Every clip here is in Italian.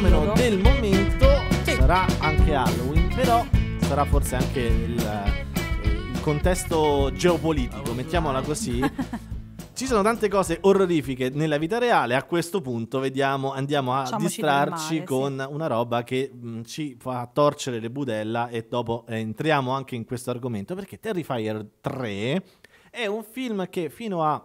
fenomeno del momento sì. sarà anche Halloween, però sarà forse anche il, eh, il contesto geopolitico, mettiamola così. Ci sono tante cose orrorifiche nella vita reale, a questo punto vediamo, andiamo a Facciamoci distrarci male, con sì. una roba che mh, mm, ci fa torcere le budella e dopo eh, entriamo anche in questo argomento perché Terrifier 3 è un film che fino a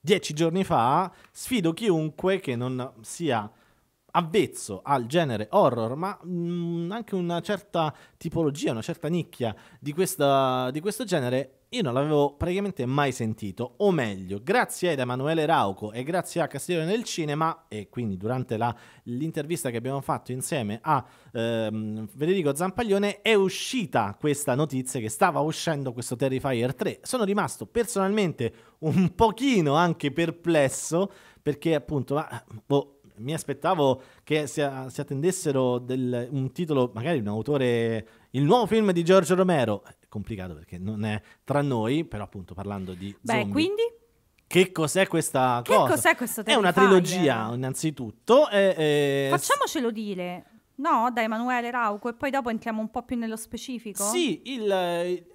dieci giorni fa sfido chiunque che non sia avvezzo al genere horror, ma mh, mm, anche una certa tipologia, una certa nicchia di, questa, di questo genere io non l'avevo praticamente mai sentito, o meglio, grazie ad Emanuele Rauco e grazie a Castiglione del Cinema, e quindi durante la, l'intervista che abbiamo fatto insieme a ehm, Federico Zampaglione, è uscita questa notizia che stava uscendo questo Terrifier 3. Sono rimasto personalmente un pochino anche perplesso, perché appunto, ma, boh, mi aspettavo che si, si attendessero del, un titolo, magari un autore, il nuovo film di Giorgio Romero. È complicato perché non è tra noi, però appunto parlando di... Beh, zombie, quindi... Che cos'è questa che cosa? Cos'è questo È una trilogia, innanzitutto. E, e... Facciamocelo dire. No, da Emanuele Rauco e poi dopo entriamo un po' più nello specifico. Sì, il, eh,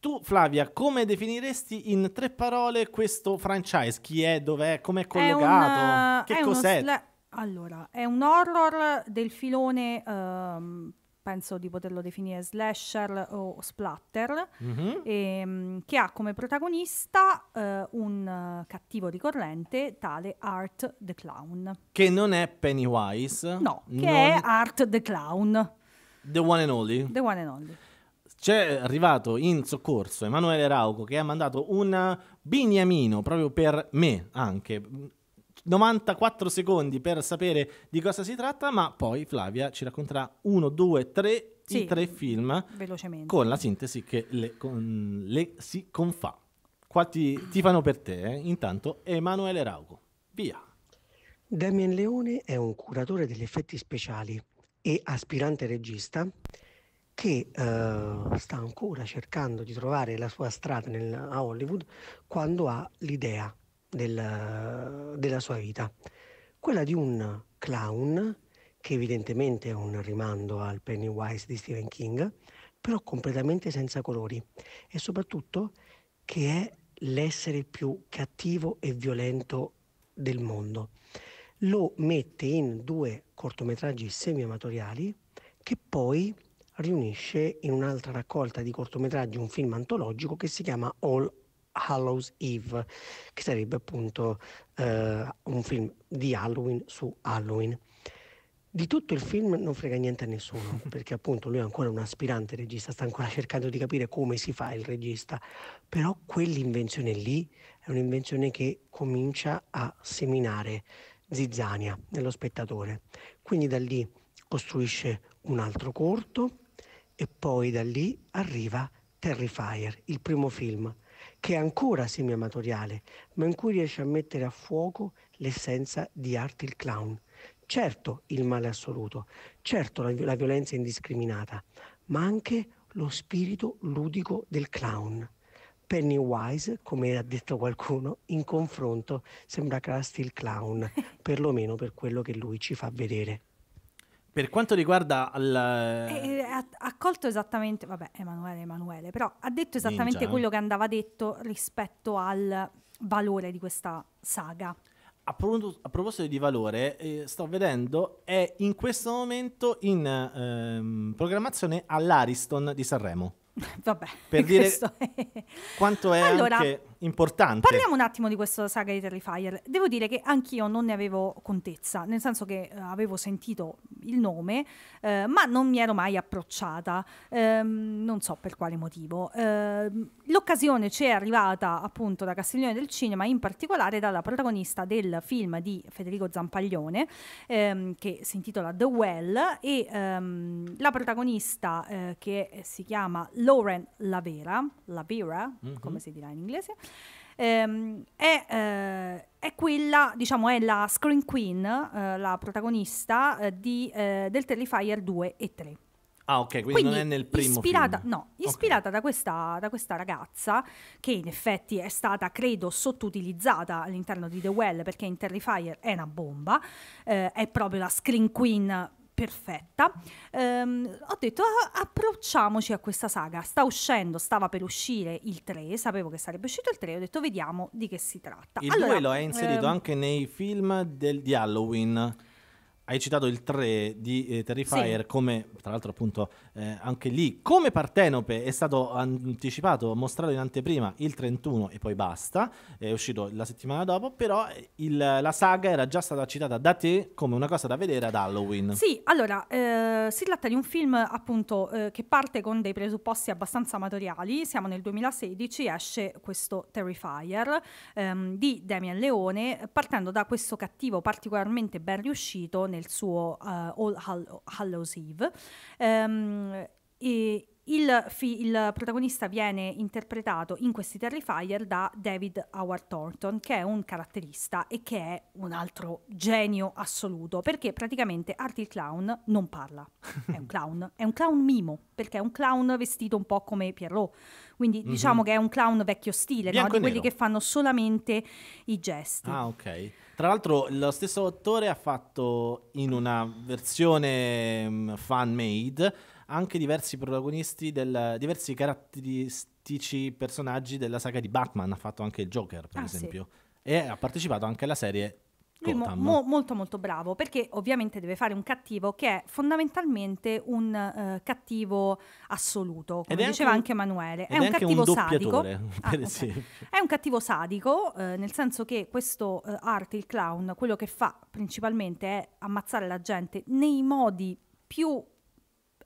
tu, Flavia, come definiresti in tre parole questo franchise? Chi è, dov'è, com'è collegato? È un, eh, che cos'è? Sla- allora, è un horror del filone, um, penso di poterlo definire slasher o splatter, mm-hmm. e, ehm, che ha come protagonista uh, un cattivo ricorrente, tale Art the Clown. Che non è Pennywise. No, che non... è Art the Clown. The one and only. The one and only c'è arrivato in soccorso Emanuele Rauco che ha mandato un biniamino proprio per me anche. 94 secondi per sapere di cosa si tratta, ma poi Flavia ci racconterà 1, 2, 3 sì, i tre film velocemente. con la sintesi che le, con, le si confà. Qua ti, ti fanno per te, eh? intanto Emanuele Rauco. Via. Damien Leone è un curatore degli effetti speciali e aspirante regista che eh, sta ancora cercando di trovare la sua strada nel, a Hollywood quando ha l'idea del, della sua vita, quella di un clown che evidentemente è un rimando al Pennywise di Stephen King, però completamente senza colori e soprattutto che è l'essere più cattivo e violento del mondo. Lo mette in due cortometraggi semi-amatoriali che poi riunisce in un'altra raccolta di cortometraggi un film antologico che si chiama All Hallows Eve, che sarebbe appunto eh, un film di Halloween su Halloween. Di tutto il film non frega niente a nessuno, perché appunto lui è ancora un aspirante regista, sta ancora cercando di capire come si fa il regista, però quell'invenzione lì è un'invenzione che comincia a seminare zizzania nello spettatore. Quindi da lì costruisce un altro corto e poi da lì arriva Terrifier, il primo film, che è ancora semi-amatoriale, ma in cui riesce a mettere a fuoco l'essenza di Art il clown. Certo il male assoluto, certo la, la violenza indiscriminata, ma anche lo spirito ludico del clown. Pennywise, come ha detto qualcuno, in confronto sembra Krusty il clown, perlomeno per quello che lui ci fa vedere. Per quanto riguarda il... Eh, eh, ha, ha colto esattamente, vabbè, Emanuele Emanuele, però ha detto esattamente Ninja. Eh? quello che andava detto rispetto al valore di questa saga. A, pro- a proposito di valore, eh, sto vedendo, è in questo momento in ehm, programmazione all'Ariston di Sanremo. Vabbè, per dire è... quanto è allora, anche importante. Parliamo un attimo di questa saga di Terrifier. Devo dire che anch'io non ne avevo contezza, nel senso che eh, avevo sentito il nome, eh, ma non mi ero mai approcciata, ehm, non so per quale motivo. Ehm, l'occasione ci è arrivata appunto da Castiglione del Cinema, in particolare dalla protagonista del film di Federico Zampaglione, ehm, che si intitola The Well, e ehm, la protagonista eh, che si chiama Lauren Lavera, Lavera mm-hmm. come si dirà in inglese, ehm, è, eh, è, quella, diciamo, è la Screen Queen, eh, la protagonista eh, di, eh, del Terrifier 2 e 3. Ah, ok, quindi, quindi, non è nel primo ispirata, film. No, ispirata okay. da, questa, da, questa, ragazza che in effetti è stata, credo, sottoutilizzata all'interno di The Well perché in Terrifier è una bomba, eh, è proprio la screen queen perfetta, ehm, ho detto ah, approcciamoci a questa saga, sta uscendo, stava per uscire il 3, sapevo che sarebbe uscito il 3, ho detto vediamo di che si tratta. Il allora, 2 lo ha inserito ehm... anche nei film del, di Halloween hai citato il 3 di eh, Terrifier sì. come, tra l'altro appunto eh, anche lì, come Partenope è stato anticipato, mostrato in anteprima il 31 e poi basta, è uscito la settimana dopo, però il, la saga era già stata citata da te come una cosa da vedere ad Halloween. Sì, allora, eh, si tratta di un film appunto eh, che parte con dei presupposti abbastanza amatoriali, siamo nel 2016, esce questo Terrifier ehm, di Damian Leone, partendo da questo cattivo particolarmente ben riuscito nel nel suo uh, All Hallows Eve. Um, e il, il, protagonista viene interpretato in questi Terrifier da David Howard Thornton, che è un caratterista e che è un altro genio assoluto, perché praticamente Art clown non parla, è un clown, è un clown mimo, perché è un clown vestito un po' come Pierrot, quindi mhm. diciamo mm -hmm. che è un clown vecchio stile, no? di quelli che fanno solamente i gesti. Ah, ok. Tra l'altro lo stesso attore ha fatto in una versione mm, fan-made anche diversi protagonisti, del, diversi caratteristici personaggi della saga di Batman, ha fatto anche il Joker per ah, esempio. Sì. E ha partecipato anche alla serie lui mo, mo, molto molto bravo perché ovviamente deve fare un cattivo che è fondamentalmente un uh, cattivo assoluto, come diceva anche, Emanuele. Ah, è, un cattivo sadico. È un cattivo sadico, nel senso che questo uh, Art, il clown, quello che fa principalmente è ammazzare la gente nei modi più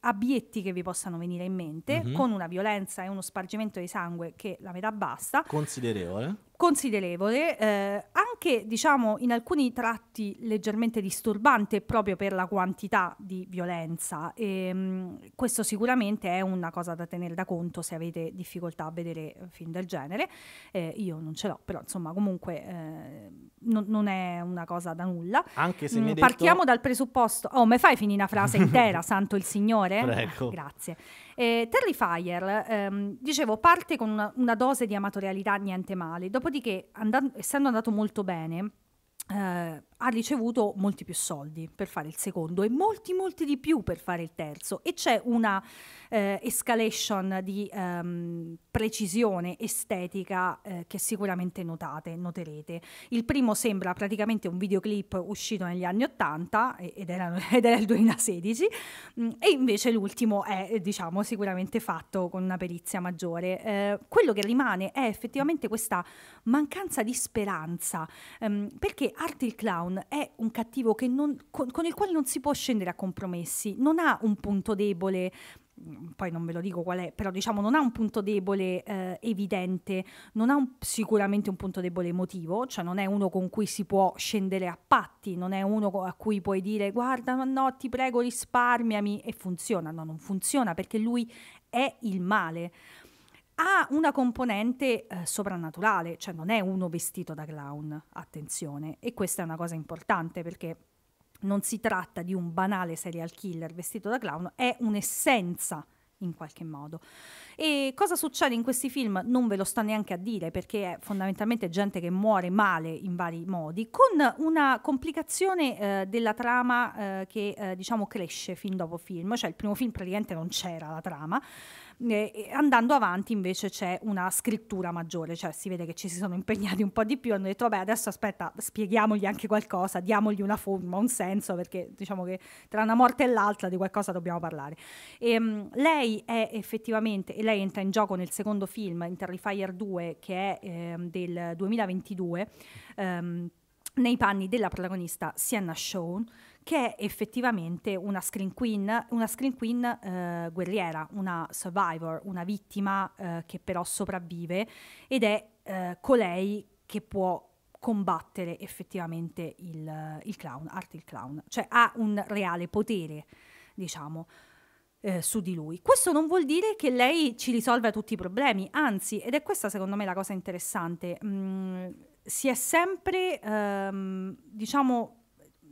abietti che vi possano venire in mente, mm-hmm. con una violenza e uno spargimento di sangue che la metà basta. Considerevole considerevole, eh, anche diciamo in alcuni tratti leggermente disturbante proprio per la quantità di violenza. E, ehm, mh, questo sicuramente è una cosa da tenere da conto se avete difficoltà a vedere eh, film del genere. Eh, io non ce l'ho, però insomma comunque eh, non, non, è una cosa da nulla. Anche se mm, detto... Partiamo dal presupposto... Oh, mi fai finire una frase intera, santo il Signore? Prego. grazie. Eh, Terrifier, ehm, dicevo, parte con una, una, dose di amatorialità niente male, dopodiché, essendo andato molto bene, eh, ha ricevuto molti più soldi per fare il secondo e molti molti di più per fare il terzo e c'è una eh, escalation di ehm, precisione estetica eh, che sicuramente notate, noterete. Il primo sembra praticamente un videoclip uscito negli anni 80 ed era, ed era il 2016 mm, e invece l'ultimo è eh, diciamo sicuramente fatto con una perizia maggiore. Eh, quello che rimane è effettivamente questa mancanza di speranza ehm, perché Art Clown Brown è un cattivo non, con, con il quale non si può scendere a compromessi, non ha un punto debole, mm, poi non ve lo dico qual è, però diciamo non ha un punto debole eh, evidente, non ha un, sicuramente un punto debole emotivo, cioè non è uno con cui si può scendere a patti, non è uno a cui puoi dire guarda no, no ti prego risparmiami e funziona, no non funziona perché lui è il male ha una componente eh, soprannaturale, cioè non è uno vestito da clown, attenzione, e questa è una cosa importante perché non si tratta di un banale serial killer vestito da clown, è un'essenza in qualche modo. E cosa succede in questi film? Non ve lo sto neanche a dire perché è fondamentalmente gente che muore male in vari modi, con una complicazione eh, della trama eh, che eh, diciamo cresce fin dopo film, cioè il primo film praticamente non c'era la trama, eh, andando avanti invece c'è una scrittura maggiore, cioè si vede che ci si sono impegnati un po' di più, hanno detto vabbè adesso aspetta spieghiamogli anche qualcosa, diamogli una forma, un senso, perché diciamo che tra una morte e l'altra di qualcosa dobbiamo parlare. E, um, lei è effettivamente, e lei entra in gioco nel secondo film, in Terrifier 2, che è eh, del 2022, um, ehm, nei panni della protagonista Sienna Shawn, che è effettivamente una screen queen, una screen queen eh, guerriera, una survivor, una vittima eh, che però sopravvive ed è eh, colei che può combattere effettivamente il, il clown, Art il clown, cioè ha un reale potere, diciamo. Eh, su di lui. Questo non vuol dire che lei ci risolva tutti i problemi, anzi, ed è questa secondo me la cosa interessante, mm, si è sempre, ehm, diciamo,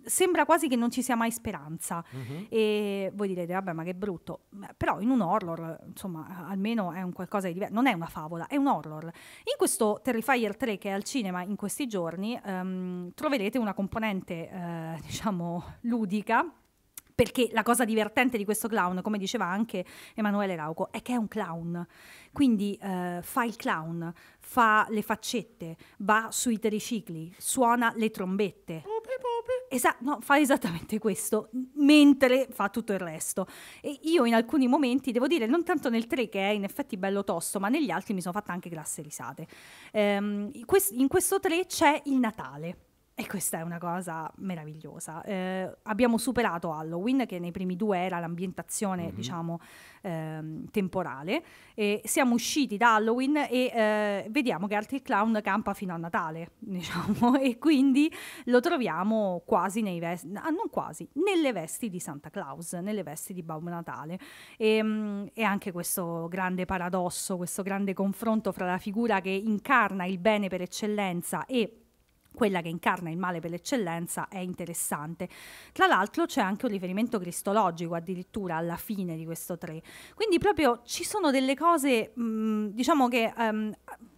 sembra quasi che non ci sia mai speranza. Mm-hmm. E voi direte, vabbè, ma che brutto. Però in un horror, insomma, almeno è un qualcosa di diverso. Non è una favola, è un horror. In questo Terrifier 3 che è al cinema in questi giorni, ehm, troverete una componente, eh, diciamo, ludica perché la cosa divertente di questo clown, come diceva anche Emanuele Rauco, è che è un clown. Quindi eh, fa il clown, fa le faccette, va sui tricicli, suona le trombette. Esa- no, fa esattamente questo, mentre fa tutto il resto. E io in alcuni momenti, devo dire, non tanto nel 3 che è in effetti bello tosto, ma negli altri mi sono fatta anche grasse risate. Ehm, in questo 3 c'è il Natale e questa è una cosa meravigliosa. Eh, abbiamo superato Halloween, che nei primi due era l'ambientazione, mm-hmm. diciamo, ehm, temporale. E siamo usciti da Halloween e eh, vediamo che Art Clown campa fino a Natale, diciamo, e quindi lo troviamo quasi nei vesti, ah, non quasi, nelle vesti di Santa Claus, nelle vesti di Babbo Natale. E, ehm, mh, e anche questo grande paradosso, questo grande confronto fra la figura che incarna il bene per eccellenza e quella che incarna il male per l'eccellenza, è interessante. Tra l'altro c'è anche un riferimento cristologico addirittura alla fine di questo 3. Quindi proprio ci sono delle cose, mh, mm, diciamo che... Um,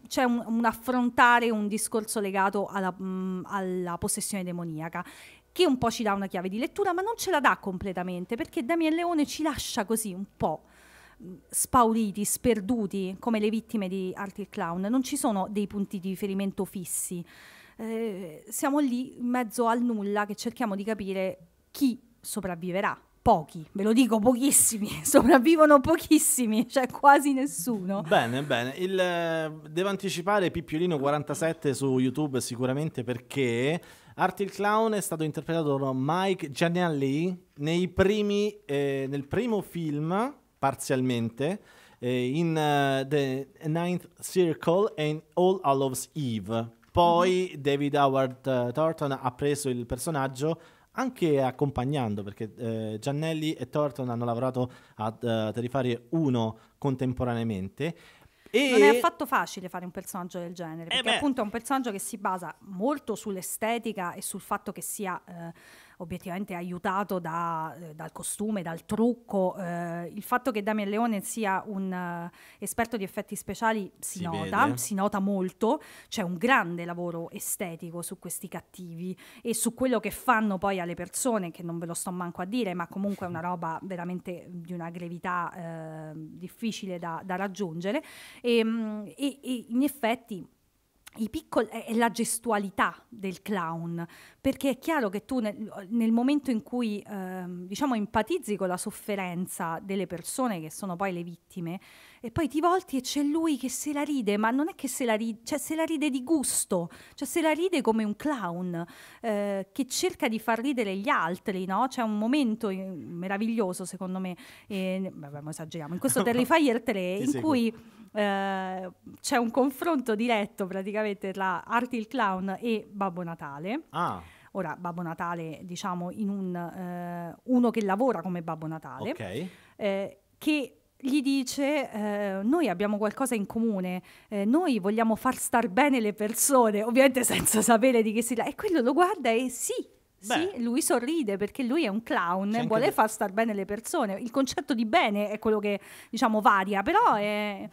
c'è un, un, affrontare un discorso legato alla, mh, mm, alla, possessione demoniaca che un po' ci dà una chiave di lettura ma non ce la dà completamente perché Damien Leone ci lascia così un po' mm, spauriti, sperduti come le vittime di Arthur Clown non ci sono dei punti di riferimento fissi eh, siamo lì in mezzo al nulla che cerchiamo di capire chi sopravviverà. Pochi, ve lo dico, pochissimi, sopravvivono pochissimi, cioè quasi nessuno. Bene, bene, Il, eh, devo anticipare Pippiolino47 su YouTube sicuramente perché Art il Clown è stato interpretato da Mike Gianelli eh, nel primo film, parzialmente, eh, in uh, The Ninth Circle and All I Love's Eve poi mm-hmm. David Howard uh, Thornton ha preso il personaggio anche accompagnando, perché eh, Giannelli e Thornton hanno lavorato a uh, eh, Terrifare 1 contemporaneamente. E... Non è affatto facile fare un personaggio del genere, eh perché eh appunto è un personaggio che si basa molto sull'estetica e sul fatto che sia eh, obiettivamente aiutato da, eh, dal costume, dal trucco. Eh, il fatto che Damian Leone sia un uh, esperto di effetti speciali si, si nota, vede. si nota molto, c'è un grande lavoro estetico su questi cattivi e su quello che fanno poi alle persone, che non ve lo sto manco a dire, ma comunque è una roba veramente di una gravità eh, difficile da, da raggiungere. E, ehm, e, e in effetti piccoli, è la gestualità del clown, perché è chiaro che tu nel, nel momento in cui eh, diciamo empatizzi con la sofferenza delle persone che sono poi le vittime, e poi ti volti e c'è lui che se la ride, ma non è che se la ride, cioè se la ride di gusto, cioè se la ride come un clown eh, che cerca di far ridere gli altri, no? C'è un momento meraviglioso secondo me, eh, vabbè, esageriamo, in questo Terrifier 3 in seguo. cui eh, c'è un confronto diretto praticamente tra Arti il clown e Babbo Natale. Ah. Ora, Babbo Natale, diciamo, in un, eh, uno che lavora come Babbo Natale, okay. eh, che gli dice eh, noi abbiamo qualcosa in comune, eh, noi vogliamo far star bene le persone, ovviamente senza sapere di che si tratta. E quello lo guarda e sì, Beh. sì, lui sorride perché lui è un clown, e vuole far star bene le persone. Il concetto di bene è quello che diciamo varia, però è...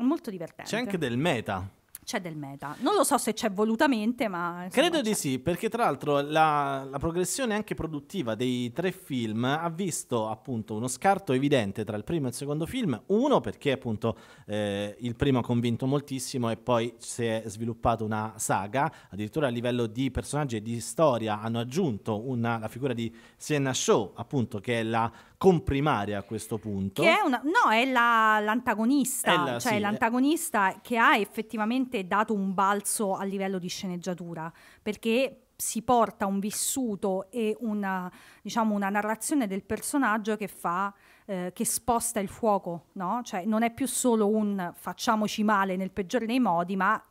Molto divertente. C'è anche del meta. C'è del meta. Non lo so se c'è volutamente, ma... Insomma, Credo c'è. di sì, perché tra l'altro la, la, progressione anche produttiva dei tre film ha visto appunto uno scarto evidente tra il primo e il secondo film. Uno perché appunto eh, il primo ha convinto moltissimo e poi si è sviluppata una saga, addirittura a livello di personaggi e di storia hanno aggiunto una, la figura di Sienna Shaw, appunto che è la comprimaria a questo punto. Che è una, no, è la, l'antagonista, è la, cioè sì, l'antagonista è... che ha effettivamente dato un balzo a livello di sceneggiatura, perché si porta un vissuto e una, diciamo, una narrazione del personaggio che fa eh, che sposta il fuoco, no? Cioè non è più solo un facciamoci male nel peggiore dei modi, ma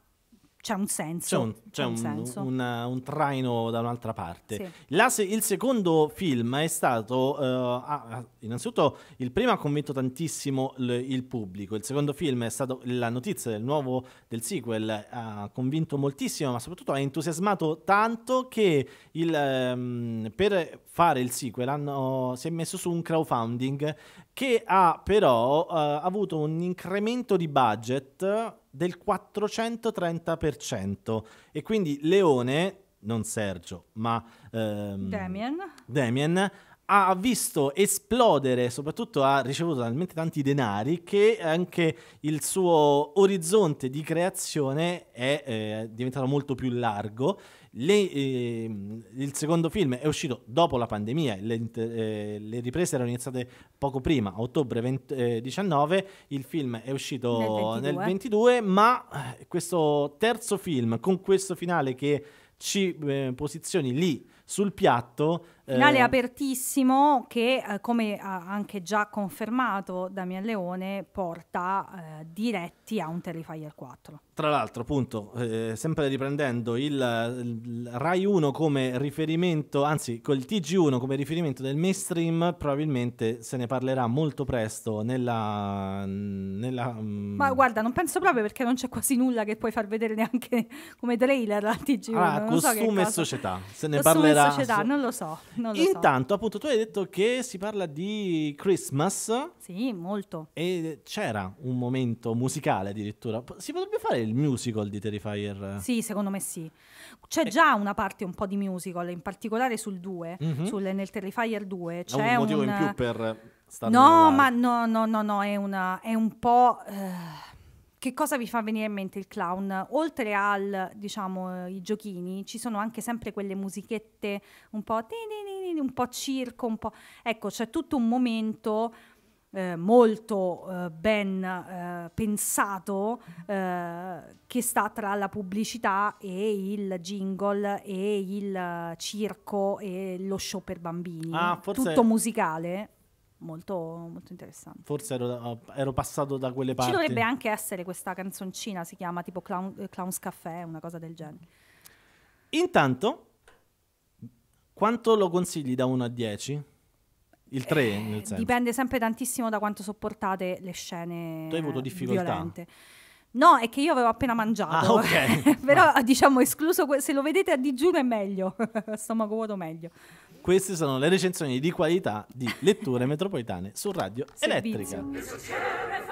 c'è un senso. C'è un, c'è un, senso. Una, un traino da un'altra parte. Sì. La, il secondo film è stato, uh, ah, innanzitutto il primo ha convinto tantissimo l, il pubblico, il secondo film è stato, la notizia del nuovo, del sequel ha convinto moltissimo, ma soprattutto ha entusiasmato tanto che il, um, per fare il sequel hanno, si è messo su un crowdfunding che ha però uh, avuto un incremento di budget del 430%. E quindi Leone, non Sergio, ma ehm, Damien. Damien ha visto esplodere, soprattutto ha ricevuto talmente tanti denari che anche il suo orizzonte di creazione è eh, diventato molto più largo. Le, eh, il secondo film è uscito dopo la pandemia, le, eh, le riprese erano iniziate poco prima, a ottobre 2019, eh, il film è uscito nel 22. nel 22, ma eh, questo terzo film con questo finale che ci eh, posizioni lì sul piatto Finale eh. apertissimo che, eh, come ha anche già confermato Damian Leone, porta eh, diretti a un Terrifier 4. Tra l'altro, appunto, eh, sempre riprendendo il, il, Rai 1 come riferimento, anzi col TG1 come riferimento del mainstream, probabilmente se ne parlerà molto presto nella... nella mm, Ma guarda, non penso proprio perché non c'è quasi nulla che puoi far vedere neanche come trailer al TG1. Ah, costume so e società, se ne costume parlerà. Costume e società, so. non lo so. Intanto, so. appunto, tu hai detto che si parla di Christmas. Sì, molto. E c'era un momento musicale addirittura. Si potrebbe fare il musical di Terrifier? Sì, secondo me sì. C'è già una parte un po' di musical, in particolare sul 2, mm-hmm. sul, nel Terrifier 2. C'è un motivo un... in più per... No, ma no, no, no, no, è, una, è un po'... Uh che cosa vi fa venire in mente il clown? Oltre ai diciamo, eh, giochini, ci sono anche sempre quelle musichette un po', un po circo, un po'... Ecco, c'è tutto un momento eh, molto eh, ben eh, pensato eh, che sta tra la pubblicità e il jingle e il eh, circo e lo show per bambini. Ah, forse... Tutto musicale molto, molto interessante. Forse ero, ero, passato da quelle parti. Ci dovrebbe anche essere questa canzoncina, si chiama tipo Clown, Clowns Café, una cosa del genere. Intanto, quanto lo consigli da 1 a 10? Il 3 eh, nel senso. Dipende sempre tantissimo da quanto sopportate le scene. Tu hai avuto difficoltà. Violente. No, è che io avevo appena mangiato. Ah, ok. Però no. diciamo escluso se lo vedete a digiuno è meglio, a stomaco vuoto meglio. Queste sono le recensioni di qualità di letture metropolitane su Radio Servizio. Elettrica.